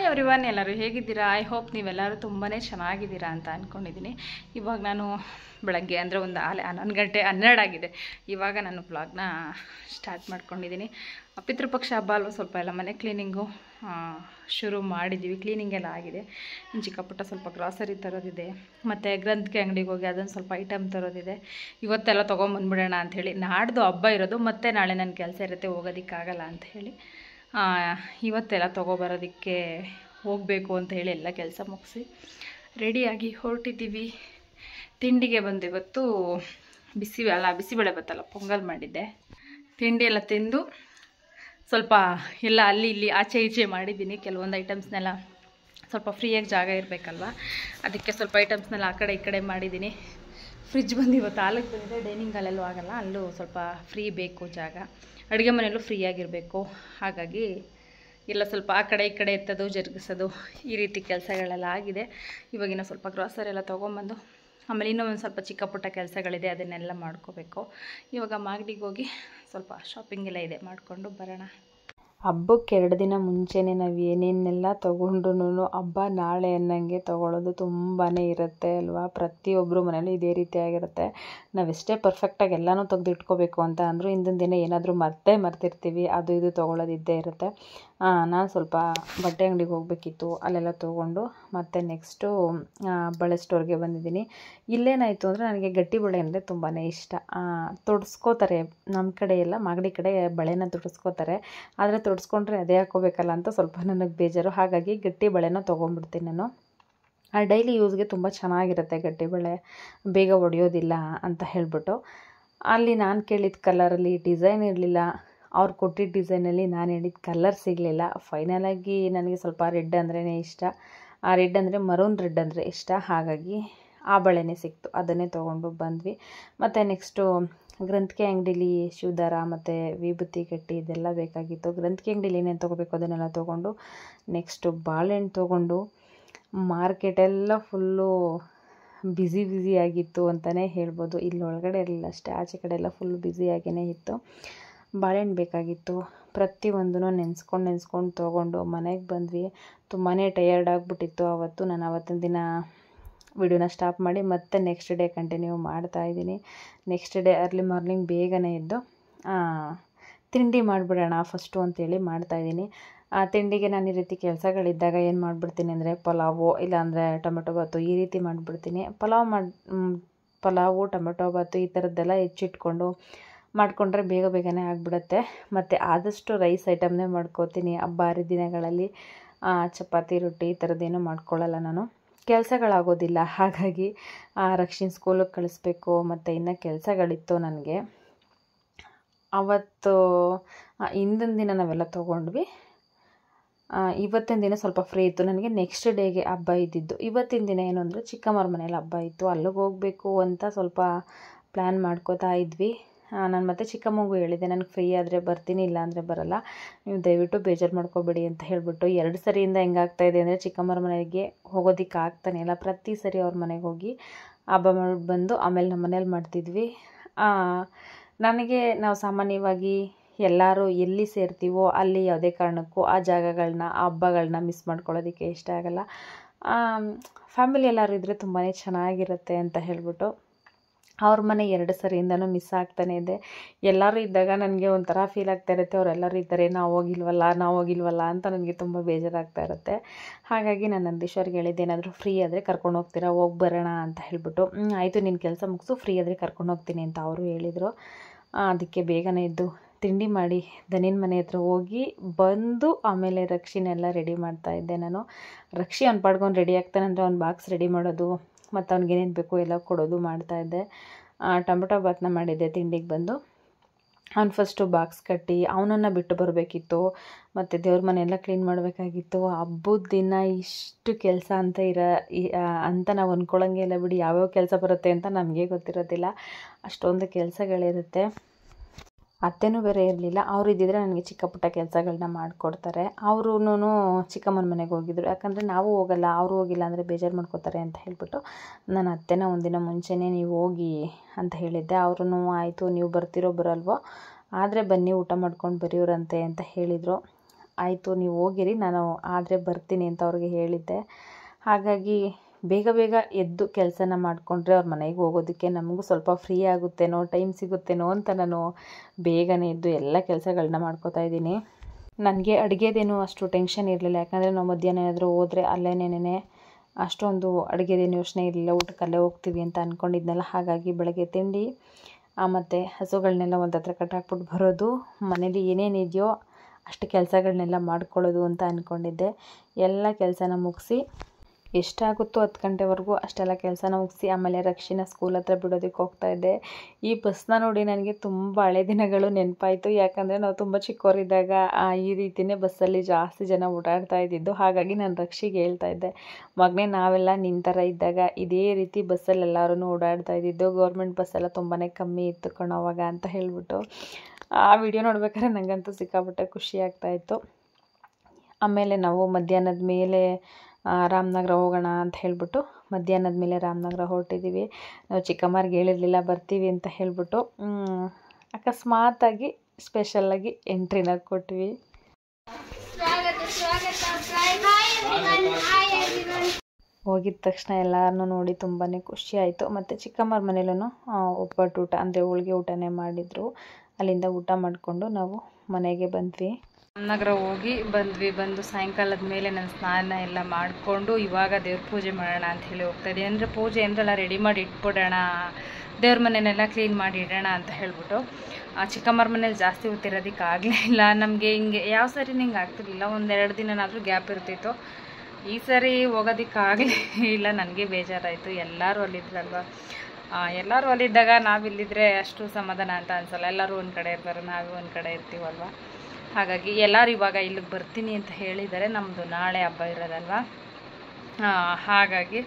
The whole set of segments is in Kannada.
ಹಾಯ್ ಅವ್ರಿವನ್ ಎಲ್ಲರೂ ಹೇಗಿದ್ದೀರಾ ಐ ಹೋಪ್ ನೀವೆಲ್ಲರೂ ತುಂಬಾ ಚೆನ್ನಾಗಿದ್ದೀರಾ ಅಂತ ಅಂದ್ಕೊಂಡಿದ್ದೀನಿ ಇವಾಗ ನಾನು ಬೆಳಗ್ಗೆ ಅಂದರೆ ಒಂದು ಆಲೆ ಹನ್ನೊಂದು ಗಂಟೆ ಹನ್ನೆರಡಾಗಿದೆ ಇವಾಗ ನಾನು ಬ್ಲಾಗ್ನ ಸ್ಟಾರ್ಟ್ ಮಾಡ್ಕೊಂಡಿದ್ದೀನಿ ಪಿತೃಪಕ್ಷ ಹಬ್ಬ ಅಲ್ವ ಸ್ವಲ್ಪ ಎಲ್ಲ ಮನೆ ಕ್ಲೀನಿಂಗು ಶುರು ಮಾಡಿದ್ದೀವಿ ಕ್ಲೀನಿಂಗ್ ಎಲ್ಲ ಆಗಿದೆ ಚಿಕ್ಕಪುಟ್ಟ ಸ್ವಲ್ಪ ಗ್ರಾಸರಿ ತರೋದಿದೆ ಮತ್ತು ಗ್ರಂಥಿಕೆ ಅಂಗಡಿಗೆ ಹೋಗಿ ಅದೊಂದು ಸ್ವಲ್ಪ ಐಟಮ್ ತರೋದಿದೆ ಇವತ್ತೆಲ್ಲ ತೊಗೊಂಬಂದ್ಬಿಡೋಣ ಅಂಥೇಳಿ ನಾಡ್ದು ಹಬ್ಬ ಇರೋದು ಮತ್ತು ನಾಳೆ ನನ್ನ ಕೆಲಸ ಇರುತ್ತೆ ಹೋಗೋದಕ್ಕಾಗಲ್ಲ ಅಂತ ಹೇಳಿ ಇವತ್ತೆಲ್ಲ ತೊಗೊಬರೋದಕ್ಕೆ ಹೋಗಬೇಕು ಅಂತ ಹೇಳಿ ಎಲ್ಲ ಕೆಲಸ ಮುಗಿಸಿ ರೆಡಿಯಾಗಿ ಹೊರಟಿದ್ದೀವಿ ತಿಂಡಿಗೆ ಬಂದು ಇವತ್ತು ಬಿಸಿ ಅಲ್ಲ ಬಿಸಿಬೇಳೆ ಬತ್ತಲ್ಲ ಪೊಂಗಲ್ ಮಾಡಿದ್ದೆ ತಿಂಡಿ ಎಲ್ಲ ತಿಂದು ಸ್ವಲ್ಪ ಎಲ್ಲ ಅಲ್ಲಿ ಇಲ್ಲಿ ಆಚೆ ಈಚೆ ಮಾಡಿದ್ದೀನಿ ಕೆಲವೊಂದು ಐಟಮ್ಸ್ನೆಲ್ಲ ಸ್ವಲ್ಪ ಫ್ರೀಯಾಗಿ ಜಾಗ ಇರಬೇಕಲ್ವ ಅದಕ್ಕೆ ಸ್ವಲ್ಪ ಐಟಮ್ಸ್ನೆಲ್ಲ ಆ ಕಡೆ ಈ ಕಡೆ ಮಾಡಿದ್ದೀನಿ ಫ್ರಿಜ್ ಬಂದು ಇವತ್ತು ಹಾಲಕ್ಕೆ ಬಂದಿದೆ ಡೈನಿಂಗ್ ಹಾಲೆಲ್ಲೂ ಆಗಲ್ಲ ಅಲ್ಲೂ ಸ್ವಲ್ಪ ಫ್ರೀ ಬೇಕು ಜಾಗ ಅಡುಗೆ ಮನೆಯಲ್ಲೂ ಆಗಿರಬೇಕು ಹಾಗಾಗಿ ಎಲ್ಲ ಸ್ವಲ್ಪ ಆ ಕಡೆ ಈ ಕಡೆ ಎತ್ತೋದು ಜರುಗಿಸೋದು ಈ ರೀತಿ ಕೆಲಸಗಳೆಲ್ಲ ಆಗಿದೆ ಇವಾಗಿನ ಸ್ವಲ್ಪ ಎಲ್ಲ ತೊಗೊಂಬಂದು ಆಮೇಲೆ ಇನ್ನೂ ಒಂದು ಸ್ವಲ್ಪ ಚಿಕ್ಕ ಪುಟ್ಟ ಕೆಲಸಗಳಿದೆ ಅದನ್ನೆಲ್ಲ ಮಾಡ್ಕೋಬೇಕು ಇವಾಗ ಮಾಗಡಿಗೆ ಹೋಗಿ ಸ್ವಲ್ಪ ಶಾಪಿಂಗ್ ಎಲ್ಲ ಇದೆ ಮಾಡಿಕೊಂಡು ಬರೋಣ ಹಬ್ಬಕ್ಕೆ ಎರಡು ದಿನ ಮುಂಚೆನೇ ನಾವು ಏನೇನೆಲ್ಲ ತೊಗೊಂಡ್ರು ಹಬ್ಬ ನಾಳೆ ಅನ್ನಂಗೆ ತೊಗೊಳ್ಳೋದು ತುಂಬಾ ಇರುತ್ತೆ ಅಲ್ವಾ ಪ್ರತಿಯೊಬ್ಬರು ಮನೇಲೂ ಇದೇ ರೀತಿಯಾಗಿರುತ್ತೆ ನಾವೆಷ್ಟೇ ಪರ್ಫೆಕ್ಟಾಗಿ ಎಲ್ಲನೂ ತೆಗೆದಿಟ್ಕೋಬೇಕು ಅಂತ ಅಂದರೂ ಹಿಂದಿನ ದಿನ ಏನಾದರೂ ಮರ್ತೇ ಮರ್ತಿರ್ತೀವಿ ಅದು ಇದು ತೊಗೊಳ್ಳೋದು ಇದ್ದೇ ಇರುತ್ತೆ ನಾನು ಸ್ವಲ್ಪ ಬಟ್ಟೆ ಅಂಗಡಿಗೆ ಹೋಗಬೇಕಿತ್ತು ಅಲ್ಲೆಲ್ಲ ತೊಗೊಂಡು ಮತ್ತು ನೆಕ್ಸ್ಟು ಬಳೆ ಸ್ಟೋರ್ಗೆ ಬಂದಿದ್ದೀನಿ ಇಲ್ಲೇನಾಯಿತು ಅಂದರೆ ನನಗೆ ಗಟ್ಟಿ ಬಳೆ ಅಂದರೆ ತುಂಬಾ ಇಷ್ಟ ತೊಡ್ಸ್ಕೋತಾರೆ ನಮ್ಮ ಕಡೆ ಎಲ್ಲ ಮಾಗಡಿ ಕಡೆ ಬಳೆನ ತೊಡಸ್ಕೋತಾರೆ ಆದರೆ ತೊಡ್ಸ್ಕೊಂಡ್ರೆ ಅದೇ ಹಾಕೋಬೇಕಲ್ಲ ಅಂತ ಸ್ವಲ್ಪ ನನಗೆ ಬೇಜಾರು ಹಾಗಾಗಿ ಗಟ್ಟಿ ಬಳೆನ ತೊಗೊಂಡ್ಬಿಡ್ತೀನಿ ನಾನು ಆ ಡೈಲಿ ಯೂಸ್ಗೆ ತುಂಬ ಚೆನ್ನಾಗಿರುತ್ತೆ ಗಟ್ಟಿ ಬಳೆ ಬೇಗ ಒಡೆಯೋದಿಲ್ಲ ಅಂತ ಹೇಳಿಬಿಟ್ಟು ಅಲ್ಲಿ ನಾನು ಕೇಳಿದ ಕಲರಲ್ಲಿ ಡಿಸೈನ್ ಇರಲಿಲ್ಲ ಅವ್ರು ಕೊಟ್ಟಿದ್ದ ಡಿಸೈನಲ್ಲಿ ನಾನು ಹೇಳಿದ ಕಲರ್ ಸಿಗಲಿಲ್ಲ ಫೈನಲಾಗಿ ನನಗೆ ಸ್ವಲ್ಪ ರೆಡ್ ಅಂದ್ರೇ ಇಷ್ಟ ಆ ರೆಡ್ ಅಂದರೆ ಮರೂನ್ ರೆಡ್ ಅಂದರೆ ಇಷ್ಟ ಹಾಗಾಗಿ ಆ ಬಳೆನೇ ಸಿಕ್ತು ಅದನ್ನೇ ತೊಗೊಂಡು ಬಂದ್ವಿ ಮತ್ತು ನೆಕ್ಸ್ಟು ಗ್ರಂಥಿಕೆ ಅಂಗಡೀಲಿ ಶಿವದಾರ ಮತ್ತು ವಿಭೂತಿ ಕಟ್ಟಿ ಇದೆಲ್ಲ ಬೇಕಾಗಿತ್ತು ಗ್ರಂಥಿಕೆ ಅಂಗಡೀಲಿ ಏನೇನು ತೊಗೋಬೇಕು ಅದನ್ನೆಲ್ಲ ತೊಗೊಂಡು ನೆಕ್ಸ್ಟು ಬಾಳೆಹಣ್ಣು ತೊಗೊಂಡು ಮಾರ್ಕೆಟೆಲ್ಲ ಫುಲ್ಲು ಬ್ಯುಸಿ ಬ್ಯುಸಿಯಾಗಿತ್ತು ಅಂತಲೇ ಹೇಳ್ಬೋದು ಇಲ್ಲಿ ಒಳಗಡೆ ಇರಲಿಲ್ಲ ಅಷ್ಟೇ ಆಚೆ ಕಡೆ ಎಲ್ಲ ಫುಲ್ ಬ್ಯುಸಿಯಾಗಿಯೇ ಇತ್ತು ಬಾಳೆಹಣ್ಣು ಬೇಕಾಗಿತ್ತು ಪ್ರತಿಯೊಂದೂ ನೆನೆಸ್ಕೊಂಡು ನೆನೆಸ್ಕೊಂಡು ತೊಗೊಂಡು ಮನೆಗೆ ಬಂದ್ವಿ ತುಂಬಾ ಟಯರ್ಡ್ ಆಗಿಬಿಟ್ಟಿತ್ತು ಆವತ್ತು ನಾನು ಆವತ್ತಿನ ದಿನ ವಿಡಿಯೋನ ಸ್ಟಾಪ್ ಮಾಡಿ ಮತ್ತೆ ನೆಕ್ಸ್ಟ್ ಡೇ ಕಂಟಿನ್ಯೂ ಮಾಡ್ತಾಯಿದ್ದೀನಿ ನೆಕ್ಸ್ಟ್ ಡೇ ಅರ್ಲಿ ಮಾರ್ನಿಂಗ್ ಬೇಗನೆ ಎದ್ದು ತಿಂಡಿ ಮಾಡಿಬಿಡೋಣ ಫಸ್ಟು ಅಂತೇಳಿ ಮಾಡ್ತಾಯಿದ್ದೀನಿ ಆ ತಿಂಡಿಗೆ ನಾನು ಈ ರೀತಿ ಕೆಲಸಗಳಿದ್ದಾಗ ಏನು ಮಾಡಿಬಿಡ್ತೀನಿ ಅಂದರೆ ಪಲಾವು ಇಲ್ಲಾಂದರೆ ಟೊಮೆಟೊ ಬಾತು ಈ ರೀತಿ ಮಾಡಿಬಿಡ್ತೀನಿ ಪಲಾವ್ ಮಾಡಿ ಪಲಾವು ಟೊಮೆಟೊ ಬಾತು ಈ ಥರದ್ದೆಲ್ಲ ಹೆಚ್ಚಿಟ್ಕೊಂಡು ಮಾಡಿಕೊಂಡ್ರೆ ಬೇಗ ಬೇಗನೆ ಆಗಿಬಿಡುತ್ತೆ ಮತ್ತು ಆದಷ್ಟು ರೈಸ್ ಐಟಮ್ನೇ ಮಾಡ್ಕೋತೀನಿ ಹಬ್ಬ ಹರಿದಿನಗಳಲ್ಲಿ ಚಪಾತಿ ರೊಟ್ಟಿ ಈ ಥರದ್ದೇನು ಮಾಡ್ಕೊಳ್ಳಲ್ಲ ನಾನು ಕೆಲಸಗಳಾಗೋದಿಲ್ಲ ಹಾಗಾಗಿ ರಕ್ಷಿನ್ ಸ್ಕೂಲಿಗೆ ಕಳಿಸ್ಬೇಕು ಮತ್ತು ಇನ್ನು ಕೆಲಸಗಳಿತ್ತು ನನಗೆ ಅವತ್ತು ಹಿಂದಿನ ದಿನ ನಾವೆಲ್ಲ ತೊಗೊಂಡ್ವಿ ಇವತ್ತಿನ ದಿನ ಸ್ವಲ್ಪ ಫ್ರೀ ಇತ್ತು ನನಗೆ ನೆಕ್ಸ್ಟ್ ಡೇಗೆ ಹಬ್ಬ ಇದ್ದಿದ್ದು ಇವತ್ತಿನ ದಿನ ಏನು ಅಂದರೆ ಚಿಕ್ಕಮ್ಮರ ಮನೇಲಿ ಹಬ್ಬ ಇತ್ತು ಅಲ್ಲಿಗೆ ಹೋಗಬೇಕು ಅಂತ ಸ್ವಲ್ಪ ಪ್ಲ್ಯಾನ್ ಮಾಡ್ಕೋತಾ ಇದ್ವಿ ನಾನು ಮತ್ತೆ ಚಿಕ್ಕ ಮಗು ಹೇಳಿದೆ ನನಗೆ ಫ್ರೀ ಆದರೆ ಬರ್ತೀನಿ ಇಲ್ಲ ಅಂದರೆ ಬರಲ್ಲ ನೀವು ದಯವಿಟ್ಟು ಬೇಜಾರು ಮಾಡ್ಕೋಬೇಡಿ ಅಂತ ಹೇಳಿಬಿಟ್ಟು ಎರಡು ಸರಿಯಿಂದ ಹೆಂಗಾಗ್ತಾಯಿದೆ ಅಂದರೆ ಚಿಕ್ಕಮ್ಮರ ಮನೆಗೆ ಹೋಗೋದಿಕ್ಕೆ ಆಗ್ತಾನೆ ಇಲ್ಲ ಪ್ರತಿ ಸರಿ ಅವ್ರ ಮನೆಗೆ ಹೋಗಿ ಹಬ್ಬ ಮಾಡಿ ಬಂದು ಆಮೇಲೆ ನಮ್ಮ ಮನೇಲಿ ಮಾಡ್ತಿದ್ವಿ ನನಗೆ ನಾವು ಸಾಮಾನ್ಯವಾಗಿ ಎಲ್ಲರೂ ಎಲ್ಲಿ ಸೇರ್ತೀವೋ ಅಲ್ಲಿ ಯಾವುದೇ ಕಾರಣಕ್ಕೂ ಆ ಜಾಗಗಳನ್ನ ಆ ಹಬ್ಬಗಳನ್ನ ಮಿಸ್ ಮಾಡ್ಕೊಳ್ಳೋದಕ್ಕೆ ಇಷ್ಟ ಆಗಲ್ಲ ಫ್ಯಾಮಿಲಿ ಎಲ್ಲರೂ ಇದ್ದರೆ ತುಂಬಾ ಚೆನ್ನಾಗಿರುತ್ತೆ ಅಂತ ಹೇಳಿಬಿಟ್ಟು ಅವ್ರ ಮನೆ ಎರಡು ಸರಿಯಿಂದನೂ ಮಿಸ್ ಆಗ್ತಾನೆ ಇದೆ ಎಲ್ಲರೂ ಇದ್ದಾಗ ನನಗೆ ಒಂಥರ ಫೀಲ್ ಆಗ್ತಾ ಇರುತ್ತೆ ಅವರೆಲ್ಲರೂ ಇದ್ದಾರೆ ನಾವು ಹೋಗಿಲ್ವಲ್ಲ ನಾವು ಹೋಗಿಲ್ವಲ್ಲ ಅಂತ ನನಗೆ ತುಂಬ ಬೇಜಾರಾಗ್ತಾ ಇರುತ್ತೆ ಹಾಗಾಗಿ ನಾನು ನಂದೀಶ್ ಅವ್ರಿಗೆ ಹೇಳಿದ್ದೆ ಏನಾದರೂ ಫ್ರೀ ಆದರೆ ಕರ್ಕೊಂಡು ಹೋಗ್ತೀರಾ ಹೋಗಿ ಬರೋಣ ಅಂತ ಹೇಳಿಬಿಟ್ಟು ಆಯಿತು ನಿನ್ನ ಕೆಲಸ ಮುಗಿಸು ಫ್ರೀ ಆದರೆ ಕರ್ಕೊಂಡು ಹೋಗ್ತೀನಿ ಅಂತ ಅವರು ಹೇಳಿದರು ಅದಕ್ಕೆ ಬೇಗನೆ ಇದ್ದು ತಿಂಡಿ ಮಾಡಿ ದನಿನ ಮನೆ ಹತ್ರ ಹೋಗಿ ಬಂದು ಆಮೇಲೆ ರಕ್ಷಿನೆಲ್ಲ ರೆಡಿ ಮಾಡ್ತಾ ಇದ್ದೆ ನಾನು ರಕ್ಷಿ ಅವ್ನು ಪಡ್ಕೊಂಡು ರೆಡಿ ಆಗ್ತಾನಂದರೆ ಅವ್ನು ಬಾಕ್ಸ್ ರೆಡಿ ಮಾಡೋದು ಮತ್ತು ಅವ್ನಿಗೆ ಏನೇನು ಬೇಕು ಎಲ್ಲ ಕೊಡೋದು ಮಾಡ್ತಾಯಿದ್ದೆ ಟೊಮೆಟೊ ಬಾತನ್ನ ಮಾಡಿದ್ದೆ ತಿಂಡಿಗೆ ಬಂದು ಅವ್ನು ಫಸ್ಟು ಬಾಕ್ಸ್ ಕಟ್ಟಿ ಅವನನ್ನು ಬಿಟ್ಟು ಬರಬೇಕಿತ್ತು ಮತ್ತು ದೇವ್ರ ಮನೆಯೆಲ್ಲ ಕ್ಲೀನ್ ಮಾಡಬೇಕಾಗಿತ್ತು ಹಬ್ಬದ ದಿನ ಇಷ್ಟು ಕೆಲಸ ಅಂತ ಇರ ಅಂತ ನಾವು ಅಂದ್ಕೊಳ್ಳೋಂಗೆ ಇಲ್ಲ ಬಿಡಿ ಯಾವ್ಯಾವ ಕೆಲಸ ಬರುತ್ತೆ ಅಂತ ನಮಗೆ ಗೊತ್ತಿರೋದಿಲ್ಲ ಅಷ್ಟೊಂದು ಕೆಲಸಗಳಿರುತ್ತೆ ಅತ್ತೆನೂ ಬೇರೆ ಇರಲಿಲ್ಲ ಅವ್ರು ಇದ್ದಿದ್ರೆ ನನಗೆ ಚಿಕ್ಕ ಪುಟ್ಟ ಕೆಲಸಗಳನ್ನ ಮಾಡಿಕೊಡ್ತಾರೆ ಅವ್ರೂ ಚಿಕ್ಕಮ್ಮನ ಮನೆಗೆ ಹೋಗಿದ್ರು ಯಾಕಂದರೆ ನಾವು ಹೋಗಲ್ಲ ಅವರು ಹೋಗಿಲ್ಲ ಅಂದರೆ ಬೇಜಾರು ಮಾಡ್ಕೋತಾರೆ ಅಂತ ಹೇಳಿಬಿಟ್ಟು ನನ್ನ ಅತ್ತೆನ ಒಂದಿನ ಮುಂಚೆನೇ ನೀವು ಹೋಗಿ ಅಂತ ಹೇಳಿದ್ದೆ ಅವ್ರೂ ಆಯಿತು ನೀವು ಬರ್ತಿರೋ ಬರಲ್ವೋ ಆದರೆ ಬನ್ನಿ ಊಟ ಮಾಡ್ಕೊಂಡು ಬರೆಯೋರಂತೆ ಅಂತ ಹೇಳಿದರು ಆಯಿತು ನೀವು ಹೋಗಿರಿ ನಾನು ಆದರೆ ಬರ್ತೀನಿ ಅಂತ ಅವ್ರಿಗೆ ಹೇಳಿದ್ದೆ ಹಾಗಾಗಿ ಬೇಗ ಬೇಗ ಎದ್ದು ಕೆಲಸನ ಮಾಡಿಕೊಂಡ್ರೆ ಅವ್ರ ಮನೆಗೆ ಹೋಗೋದಕ್ಕೆ ನಮಗೂ ಸ್ವಲ್ಪ ಫ್ರೀ ಆಗುತ್ತೇನೋ ಟೈಮ್ ಸಿಗುತ್ತೇನೋ ಅಂತ ನಾನು ಬೇಗನೆ ಎದ್ದು ಎಲ್ಲ ಕೆಲಸಗಳನ್ನ ಮಾಡ್ಕೋತಾ ಇದ್ದೀನಿ ನನಗೆ ಅಡುಗೆದೇನು ಅಷ್ಟು ಟೆನ್ಷನ್ ಇರಲಿಲ್ಲ ಯಾಕಂದರೆ ನಾವು ಮಧ್ಯಾಹ್ನ ಏನಾದರೂ ಹೋದರೆ ಅಲ್ಲೇನೇನೇ ಅಷ್ಟೊಂದು ಅಡುಗೆದೇನು ಯೋಚನೆ ಇರಲಿಲ್ಲ ಊಟಕ್ಕಲ್ಲೇ ಹೋಗ್ತೀವಿ ಅಂತ ಅಂದ್ಕೊಂಡಿದ್ನಲ್ಲ ಹಾಗಾಗಿ ಬೆಳಗ್ಗೆ ತಿಂಡಿ ಮತ್ತು ಹಸುಗಳನ್ನೆಲ್ಲ ಒಂದು ಹತ್ರ ಕಟ್ಟಾಕ್ಬಿಟ್ಟು ಬರೋದು ಮನೇಲಿ ಏನೇನಿದೆಯೋ ಅಷ್ಟು ಕೆಲಸಗಳನ್ನೆಲ್ಲ ಮಾಡ್ಕೊಳ್ಳೋದು ಅಂತ ಅಂದ್ಕೊಂಡಿದ್ದೆ ಎಲ್ಲ ಕೆಲಸನ ಮುಗಿಸಿ ಎಷ್ಟಾಗುತ್ತೋ ಹತ್ತು ಗಂಟೆವರೆಗೂ ಅಷ್ಟೆಲ್ಲ ಕೆಲಸನ ಮುಗಿಸಿ ಆಮೇಲೆ ರಕ್ಷಿನ ಸ್ಕೂಲ್ ಹತ್ರ ಬಿಡೋದಕ್ಕೆ ಹೋಗ್ತಾಯಿದ್ದೆ ಈ ಬಸ್ನ ನೋಡಿ ನನಗೆ ತುಂಬ ಹಳೆ ದಿನಗಳು ನೆನಪಾಯಿತು ಯಾಕಂದರೆ ನಾವು ತುಂಬ ಚಿಕ್ಕವರಿದ್ದಾಗ ಈ ರೀತಿಯೇ ಬಸ್ಸಲ್ಲಿ ಜಾಸ್ತಿ ಜನ ಓಡಾಡ್ತಾ ಇದ್ದಿದ್ದು ಹಾಗಾಗಿ ನಾನು ರಕ್ಷಿಗೆ ಹೇಳ್ತಾ ಇದ್ದೆ ಮಗನೇ ನಾವೆಲ್ಲ ನಿನ್ನ ಥರ ಇದ್ದಾಗ ಇದೇ ರೀತಿ ಬಸ್ಸಲ್ಲಿ ಎಲ್ಲರೂ ಓಡಾಡ್ತಾ ಇದ್ದಿದ್ದು ಗೌರ್ಮೆಂಟ್ ಬಸ್ಸೆಲ್ಲ ತುಂಬಾ ಕಮ್ಮಿ ಇತ್ತು ಅಂತ ಹೇಳಿಬಿಟ್ಟು ಆ ವಿಡಿಯೋ ನೋಡ್ಬೇಕಾದ್ರೆ ನನಗಂತೂ ಸಿಕ್ಕಾಪಟ್ಟೆ ಖುಷಿ ಆಗ್ತಾಯಿತ್ತು ಆಮೇಲೆ ನಾವು ಮಧ್ಯಾಹ್ನದ ಮೇಲೆ ರಾಮನಗರ ಹೋಗೋಣ ಅಂತ ಹೇಳಿಬಿಟ್ಟು ಮಧ್ಯಾಹ್ನದ ಮೇಲೆ ರಾಮನಗರ ಹೊರಟಿದ್ದೀವಿ ನಾವು ಚಿಕ್ಕಮ್ಮರಿಗೆ ಹೇಳಿರಲಿಲ್ಲ ಬರ್ತೀವಿ ಅಂತ ಹೇಳಿಬಿಟ್ಟು ಅಕಸ್ಮಾತಾಗಿ ಸ್ಪೆಷಲ್ಲಾಗಿ ಎಂಟ್ರಿನ ಕೊಟ್ವಿ ಹೋಗಿದ ತಕ್ಷಣ ಎಲ್ಲರನ್ನೂ ನೋಡಿ ತುಂಬಾ ಖುಷಿ ಮತ್ತು ಚಿಕ್ಕಮ್ಮರ ಮನೇಲೂ ಒಬ್ಬಟ್ಟು ಊಟ ಅಂದರೆ ಹೋಳ್ಗೆ ಊಟನೇ ಮಾಡಿದರು ಅಲ್ಲಿಂದ ಊಟ ಮಾಡಿಕೊಂಡು ನಾವು ಮನೆಗೆ ಬಂದ್ವಿ ರಾಮನಗರ ಹೋಗಿ ಬಂದ್ವಿ ಬಂದು ಸಾಯಂಕಾಲದ ಮೇಲೆ ನಾನು ಸ್ನಾನ ಎಲ್ಲ ಮಾಡಿಕೊಂಡು ಇವಾಗ ದೇವ್ರ ಪೂಜೆ ಮಾಡೋಣ ಅಂತ ಹೇಳಿ ಹೋಗ್ತಾ ಅಂದರೆ ಪೂಜೆ ಅಂದ್ರೆಲ್ಲ ರೆಡಿ ಮಾಡಿ ಇಟ್ಬಿಡೋಣ ದೇವ್ರ ಮನೆಯನ್ನೆಲ್ಲ ಕ್ಲೀನ್ ಮಾಡಿ ಇಡೋಣ ಅಂತ ಹೇಳ್ಬಿಟ್ಟು ಆ ಚಿಕ್ಕಮ್ಮರ ಮನೇಲಿ ಜಾಸ್ತಿ ಹೊತ್ತಿರೋದಕ್ಕೆ ಇಲ್ಲ ನಮಗೆ ಹಿಂಗೆ ಯಾವ ಸರಿ ಹಿಂಗೆ ಆಗ್ತಿರ್ಲಿಲ್ಲ ಒಂದೆರಡು ದಿನನಾದರೂ ಗ್ಯಾಪ್ ಇರ್ತಿತ್ತು ಈ ಸರಿ ಹೋಗೋದಕ್ಕಾಗಲೇ ಇಲ್ಲ ನನಗೆ ಬೇಜಾರಾಯಿತು ಎಲ್ಲರೂ ಅಲ್ಲಿದ್ರಲ್ವ ಎಲ್ಲರೂ ಅಲ್ಲಿದ್ದಾಗ ನಾವಿಲ್ಲಿದ್ದರೆ ಅಷ್ಟು ಸಮಾಧಾನ ಅಂತ ಅನಿಸಲ್ಲ ಎಲ್ಲರೂ ಒಂದು ಕಡೆ ಇರ್ತಾರೆ ನಾವೇ ಒಂದು ಕಡೆ ಇರ್ತೀವಲ್ವ ಹಾಗಾಗಿ ಎಲ್ಲರೂ ಇವಾಗ ಇಲ್ಲಿಗೆ ಬರ್ತೀನಿ ಅಂತ ಹೇಳಿದ್ದಾರೆ ನಮ್ಮದು ನಾಳೆ ಹಬ್ಬ ಇರೋದಲ್ವ ಹಾಗಾಗಿ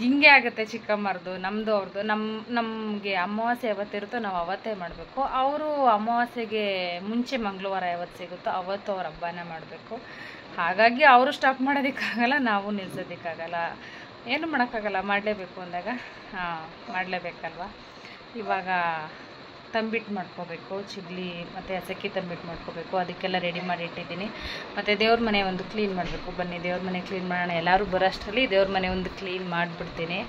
ಹಿಂಗೆ ಆಗುತ್ತೆ ಚಿಕ್ಕಮ್ಮರದು ನಮ್ಮದು ಅವ್ರದ್ದು ನಮ್ಮ ನಮಗೆ ಅಮಾವಾಸ್ಯೆ ಯಾವತ್ತಿರುತ್ತೋ ನಾವು ಅವತ್ತೇ ಮಾಡಬೇಕು ಅವರು ಅಮಾವಾಸ್ಯೆಗೆ ಮುಂಚೆ ಮಂಗಳವಾರ ಯಾವತ್ತು ಸಿಗುತ್ತೋ ಅವತ್ತು ಅವ್ರ ಹಬ್ಬನೇ ಮಾಡಬೇಕು ಹಾಗಾಗಿ ಅವರು ಸ್ಟಾಪ್ ಮಾಡೋದಕ್ಕಾಗಲ್ಲ ನಾವು ನಿಲ್ಸೋದಕ್ಕಾಗಲ್ಲ ಏನು ಮಾಡೋಕ್ಕಾಗಲ್ಲ ಮಾಡಲೇಬೇಕು ಅಂದಾಗ ಹಾಂ ಮಾಡಲೇಬೇಕಲ್ವ ಇವಾಗ ತಂಬಿಟ್ಟು ಮಾಡ್ಕೋಬೇಕು ಚಿಗ್ಲಿ ಮತ್ತು ಹಸಕ್ಕಿ ತಂಬಿಟ್ಟು ಮಾಡ್ಕೋಬೇಕು ಅದಕ್ಕೆಲ್ಲ ರೆಡಿ ಮಾಡಿ ಇಟ್ಟಿದ್ದೀನಿ ಮತ್ತು ದೇವ್ರ ಮನೆ ಒಂದು ಕ್ಲೀನ್ ಮಾಡಬೇಕು ಬನ್ನಿ ದೇವ್ರ ಮನೆ ಕ್ಲೀನ್ ಮಾಡೋಣ ಎಲ್ಲರೂ ಅಷ್ಟರಲ್ಲಿ ದೇವ್ರ ಮನೆ ಒಂದು ಕ್ಲೀನ್ ಮಾಡಿಬಿಡ್ತೀನಿ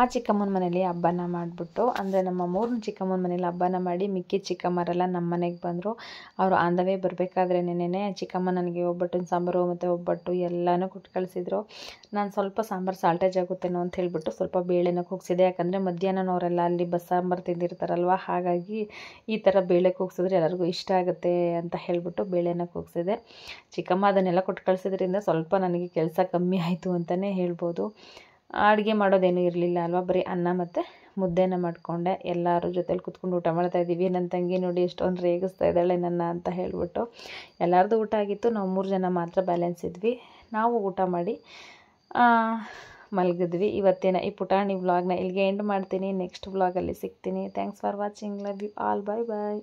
ಆ ಚಿಕ್ಕಮ್ಮನ ಮನೇಲಿ ಹಬ್ಬನ ಮಾಡಿಬಿಟ್ಟು ಅಂದರೆ ನಮ್ಮ ಮೂರನೇ ಚಿಕ್ಕಮ್ಮನ ಮನೇಲಿ ಹಬ್ಬನ ಮಾಡಿ ಮಿಕ್ಕಿ ಚಿಕ್ಕಮ್ಮರೆಲ್ಲ ನಮ್ಮ ಮನೆಗೆ ಬಂದರು ಅವರು ಆಂಧವೇ ಬರಬೇಕಾದ್ರೆ ನೆನೆನೆ ಚಿಕ್ಕಮ್ಮ ನನಗೆ ಒಬ್ಬಟ್ಟಿನ ಸಾಂಬಾರು ಮತ್ತು ಒಬ್ಬಟ್ಟು ಎಲ್ಲನೂ ಕೊಟ್ಟು ಕಳಿಸಿದ್ರು ನಾನು ಸ್ವಲ್ಪ ಸಾಂಬಾರು ಸಾಲ್ಟೇಜ್ ಆಗುತ್ತೇನೋ ಅಂತ ಹೇಳಿಬಿಟ್ಟು ಸ್ವಲ್ಪ ಬೇಳೆನ ಕೂಗಿಸಿದೆ ಯಾಕಂದರೆ ಮಧ್ಯಾಹ್ನವರೆಲ್ಲ ಅಲ್ಲಿ ಬಸ್ ಸಾಂಬಾರು ತಿಂದಿರ್ತಾರಲ್ವ ಹಾಗಾಗಿ ಈ ಥರ ಬೇಳೆ ಕೂಗಿಸಿದ್ರೆ ಎಲ್ಲರಿಗೂ ಇಷ್ಟ ಆಗುತ್ತೆ ಅಂತ ಹೇಳಿಬಿಟ್ಟು ಬೇಳೆನ ಕೂಗಿಸಿದೆ ಚಿಕ್ಕಮ್ಮ ಅದನ್ನೆಲ್ಲ ಕೊಟ್ಟು ಕಳಿಸಿದ್ರಿಂದ ಸ್ವಲ್ಪ ನನಗೆ ಕೆಲಸ ಕಮ್ಮಿ ಆಯಿತು ಅಂತಲೇ ಹೇಳ್ಬೋದು ಅಡುಗೆ ಮಾಡೋದೇನೂ ಇರಲಿಲ್ಲ ಅಲ್ವಾ ಬರೀ ಅನ್ನ ಮತ್ತು ಮುದ್ದೆನ ಮಾಡಿಕೊಂಡೆ ಎಲ್ಲರೂ ಜೊತೆಲಿ ಕೂತ್ಕೊಂಡು ಊಟ ಮಾಡ್ತಾ ಇದ್ದೀವಿ ನನ್ನ ತಂಗಿ ನೋಡಿ ಎಷ್ಟೊಂದು ರೇಗಿಸ್ತಾ ಇದ್ದಾಳೆ ನನ್ನ ಅಂತ ಹೇಳಿಬಿಟ್ಟು ಎಲ್ಲರದ್ದು ಊಟ ಆಗಿತ್ತು ನಾವು ಮೂರು ಜನ ಮಾತ್ರ ಬ್ಯಾಲೆನ್ಸ್ ಇದ್ವಿ ನಾವು ಊಟ ಮಾಡಿ ಮಲಗಿದ್ವಿ ಇವತ್ತೇನ ಈ ಪುಟಾಣಿ ವ್ಲಾಗ್ನ ಇಲ್ಲಿಗೆ ಎಂಡ್ ಮಾಡ್ತೀನಿ ನೆಕ್ಸ್ಟ್ ವ್ಲಾಗಲ್ಲಿ ಸಿಗ್ತೀನಿ thanks for watching love you all bye bye